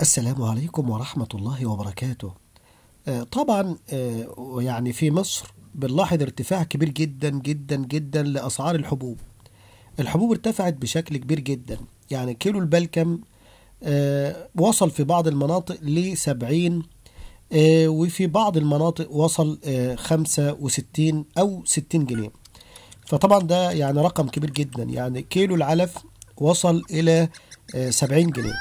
السلام عليكم ورحمة الله وبركاته آه، طبعا آه، يعني في مصر بنلاحظ ارتفاع كبير جدا جدا جدا لأسعار الحبوب الحبوب ارتفعت بشكل كبير جدا يعني كيلو البلكم آه، وصل في بعض المناطق لسبعين وفي بعض المناطق وصل خمسة وستين أو ستين جنيه فطبعا ده يعني رقم كبير جدا يعني كيلو العلف وصل إلى سبعين جنيه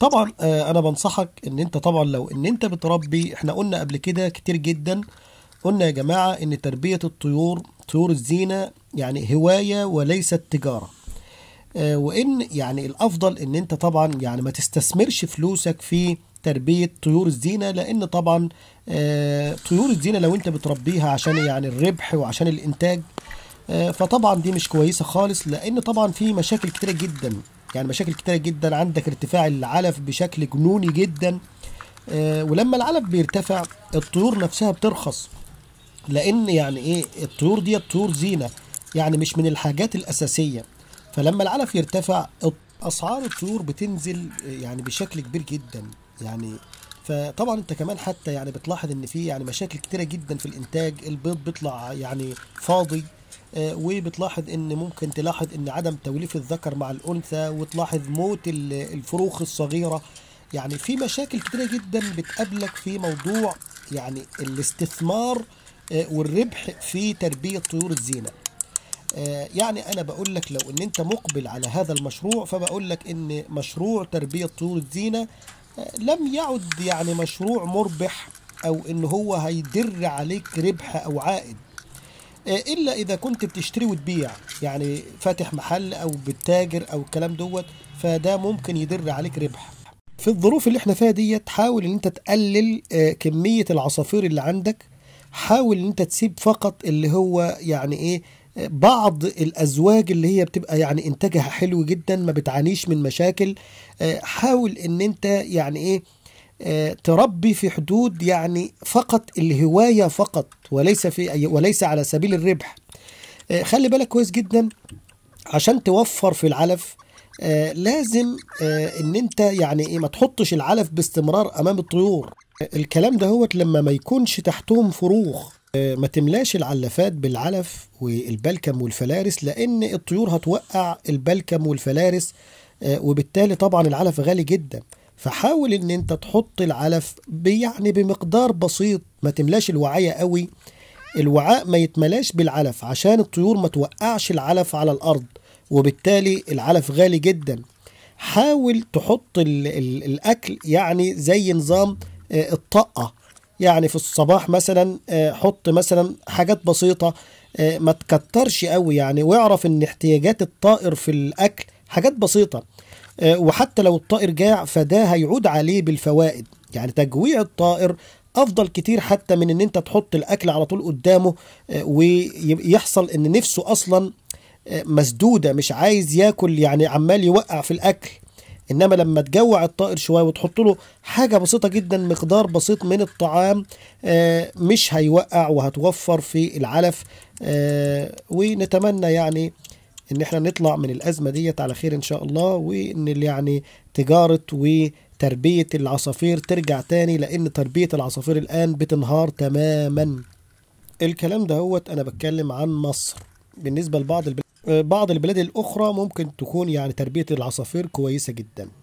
طبعا آه، انا بنصحك ان انت طبعا لو ان انت بتربي احنا قلنا قبل كده كتير جدا قلنا يا جماعة ان تربية الطيور طيور الزينة يعني هواية وليست تجارة آه، وان يعني الافضل ان انت طبعا يعني ما تستثمرش فلوسك في تربية طيور الزينة لأن طبعا آه، طيور الزينة لو أنت بتربيها عشان يعني الربح وعشان الإنتاج فطبعا دي مش كويسة خالص لأن طبعا في مشاكل كتيرة جدا يعني مشاكل كتيرة جدا عندك ارتفاع العلف بشكل جنوني جدا آه، ولما العلف بيرتفع الطيور نفسها بترخص لان يعني ايه الطيور دي طيور زينه يعني مش من الحاجات الاساسيه فلما العلف يرتفع اسعار الطيور بتنزل آه، يعني بشكل كبير جدا يعني فطبعا انت كمان حتى يعني بتلاحظ ان في يعني مشاكل كتيره جدا في الانتاج البيض بيطلع يعني فاضي آه، وبتلاحظ ان ممكن تلاحظ ان عدم توليف الذكر مع الانثى وتلاحظ موت الفروخ الصغيره يعني في مشاكل كتيره جدا بتقابلك في موضوع يعني الاستثمار آه، والربح في تربيه طيور الزينه آه، يعني انا بقول لك لو ان انت مقبل على هذا المشروع فبقول لك ان مشروع تربيه طيور الزينه لم يعد يعني مشروع مربح او ان هو هيدر عليك ربح او عائد آه، الا اذا كنت بتشتري وتبيع يعني فاتح محل او بتاجر او الكلام دوت فده ممكن يدر عليك ربح في الظروف اللي احنا فيها ديت حاول ان انت تقلل آه، كميه العصافير اللي عندك حاول ان انت تسيب فقط اللي هو يعني ايه بعض الازواج اللي هي بتبقى يعني انتاجها حلو جدا ما بتعانيش من مشاكل آه، حاول ان انت يعني ايه آه، تربي في حدود يعني فقط الهواية فقط وليس في أي وليس على سبيل الربح آه، خلي بالك كويس جدا عشان توفر في العلف آه، لازم ان انت يعني ايه ما تحطش العلف باستمرار امام الطيور الكلام ده هو لما ما يكونش تحتهم فروخ ما تملاش العلافات بالعلف والبلكم والفلارس لان الطيور هتوقع البلكم والفلارس وبالتالي طبعا العلف غالي جدا فحاول ان انت تحط العلف يعني بمقدار بسيط ما تملاش الوعية قوي الوعاء ما يتملاش بالعلف عشان الطيور ما توقعش العلف على الارض وبالتالي العلف غالي جدا حاول تحط الـ الـ الاكل يعني زي نظام آه، الطاقه يعني في الصباح مثلا آه، حط مثلا حاجات بسيطه آه، ما تكترش قوي يعني واعرف ان احتياجات الطائر في الاكل حاجات بسيطه آه، وحتى لو الطائر جاع فده هيعود عليه بالفوائد يعني تجويع الطائر افضل كتير حتى من ان انت تحط الاكل على طول قدامه آه، ويحصل ان نفسه اصلا آه، مسدوده مش عايز ياكل يعني عمال يوقع في الاكل انما لما تجوع الطائر شويه وتحط له حاجه بسيطه جدا مقدار بسيط من الطعام مش هيوقع وهتوفر في العلف ونتمنى يعني ان احنا نطلع من الازمه ديت على خير ان شاء الله وان يعني تجاره وتربيه العصافير ترجع تاني لان تربيه العصافير الان بتنهار تماما الكلام دهوت انا بتكلم عن مصر بالنسبه لبعض البلاد آه، بعض البلاد الاخرى ممكن تكون يعني تربيه العصافير كويسه جدا